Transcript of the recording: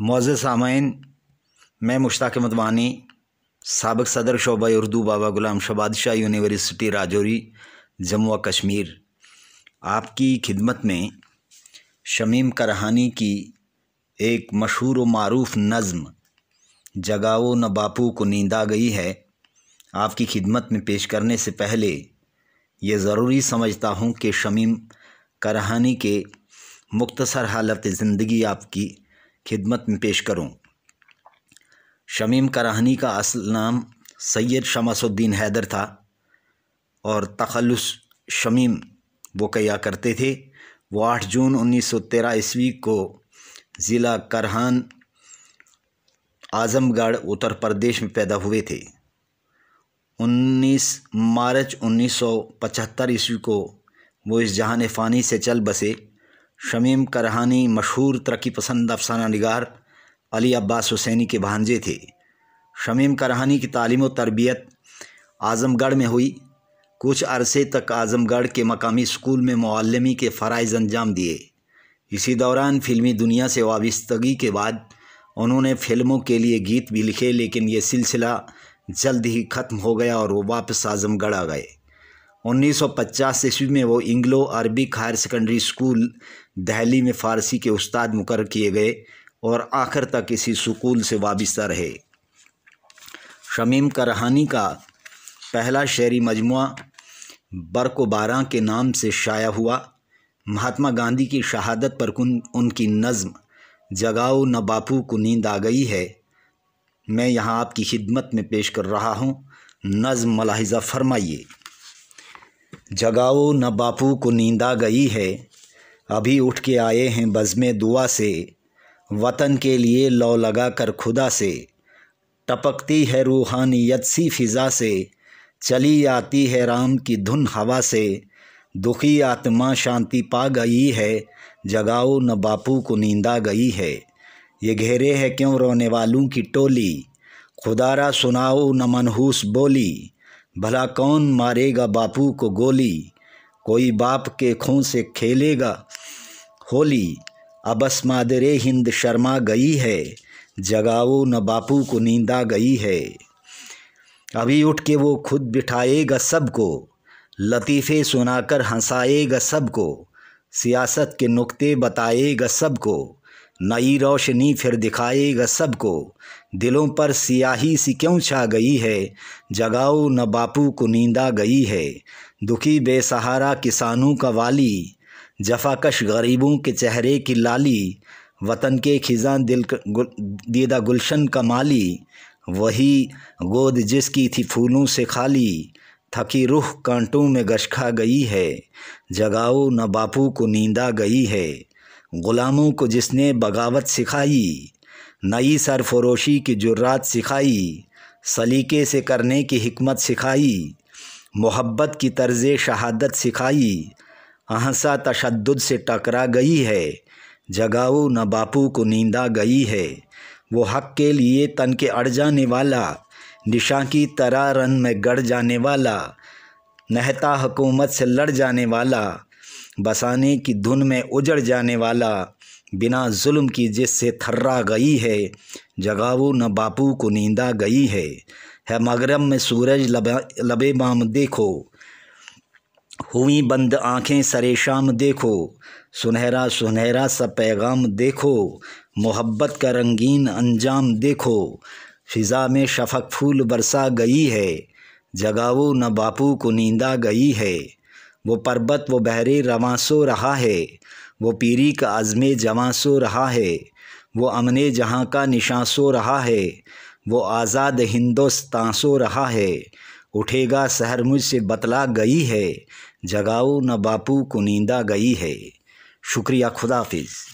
Moz सामाइन मैं मुश्ताक मदवानी सबक सदर शोबा उर्दू बाबा गुलाम शबादशाह यूनिवर्सिटी राजौरी जम्मू व कश्मीर आपकी खिदमत में शमीम करहानी की एक मशहूर व मरूफ नज़म जगाओ न बापू को नींदा गई है आपकी खिदमत में पेश करने से पहले ये ज़रूरी समझता हूँ कि शमीम करहानी के मुख्तसर हालत ज़िंदगी आपकी खिदमत में पेश करूं। शमीम कराहनी का असल नाम सैयद शमसुद्दीन हैदर था और तखलस शमीम वो कया करते थे वो आठ जून उन्नीस सौ तेरह ईस्वी को ज़िला करहान आज़मगढ़ उत्तर प्रदेश में पैदा हुए थे 19 मार्च 1975 ईस्वी को वो इस जहान फ़ानी से चल बसे शमीम करहानी मशहूर तरक्की पसंद अफसाना निगार अली अब्बास हुसैनी के भांजे थे शमीम करहानी की तालीम व तरबियत आज़मगढ़ में हुई कुछ अरसे तक आज़मगढ़ के मकामी स्कूल में मालमी के फ़रज़ अंजाम दिए इसी दौरान फ़िल्मी दुनिया से वाबस्तगी के बाद उन्होंने फ़िल्मों के लिए गीत भी लिखे लेकिन ये सिलसिला जल्द ही ख़त्म हो गया और वो वापस आज़मगढ़ आ गए 1950 ईस्वी में वो Anglo Arabic higher secondary school Delhi में फ़ारसी के उस्ताद मुकर किए गए और आखिर तक इसी स्कूल से वाबस्ता रहे शमीम करहानी का पहला शहरी मजमु बरक बारह के नाम से शाया हुआ महात्मा गांधी की शहादत पर उनकी नज़म जगाओ न बापू को नींद आ गई है मैं यहाँ आपकी खिदमत में पेश कर रहा हूँ नज़म मलाहजा फरमाइए जगाओ न बापू को नींद आ गई है अभी उठ के आए हैं बज़म दुआ से वतन के लिए लौ लगा कर खुदा से टपकती है रूहानियत सी फ़िज़ा से चली आती है राम की धुन हवा से दुखी आत्मा शांति पा गई है जगाओ न बापू को नींदा गई है ये घेरे है क्यों रोने वालों की टोली खुदारा सुनाओ न मनहूस बोली भला कौन मारेगा बापू को गोली कोई बाप के खून से खेलेगा होली अब अस्मादरे हिंद शर्मा गई है जगाओ न बापू को नींदा गई है अभी उठ के वो खुद बिठाएगा सबको लतीफ़े सुनाकर हंसाएगा सबको सियासत के नुक्ते बताएगा सबको नई रोशनी फिर दिखाएगा सबको दिलों पर सियाही सी क्यों छा गई है जगाओ न बापू को नींदा गई है दुखी बेसहारा किसानों का वाली जफाकश गरीबों के चेहरे की लाली वतन के खिजान दिल गुल, दीदा गुलशन का माली वही गोद जिसकी थी फूलों से खाली थकी रूह कांटों में गशखा गई है जगाओ न बापू को नींदा गई है गुलामों को जिसने बगावत सिखाई नई सरफरोशी की जुर्रात सिखाई सलीके से करने की हमत सिखाई मोहब्बत की तर्ज शहादत सिखाई अहंसा तशद से टकरा गई है जगाऊ न बापू को नींदा गई है वो हक के लिए तन के अड़ जाने वाला निशा की तरह रन में गड़ जाने वाला नहता हकूमत से लड़ जाने वाला बसाने की धुन में उजड़ जाने वाला बिना जुल्म की जिससे थर्रा गई है जगावो न बापू को नींदा गई है है मगरब में सूरज लबे, लबे बाम देखो हुई बंद आँखें सरे शाम देखो सुनहरा सुनहरा सा पैगाम देखो मोहब्बत का रंगीन अंजाम देखो फिज़ा में शफक फूल बरसा गई है जगाओ न बापू को नींदा गई है वो पर्वत वो बहरे रवा सो रहा है वो पीरी का अज़म जवा सो रहा है वो अमन जहाँ का निशां सो रहा है वो आज़ाद हिंदोस्तां सो रहा है उठेगा शहर मुझसे बतला गई है जगाओ न बापू को नींदा गई है शुक्रिया खुदाफिज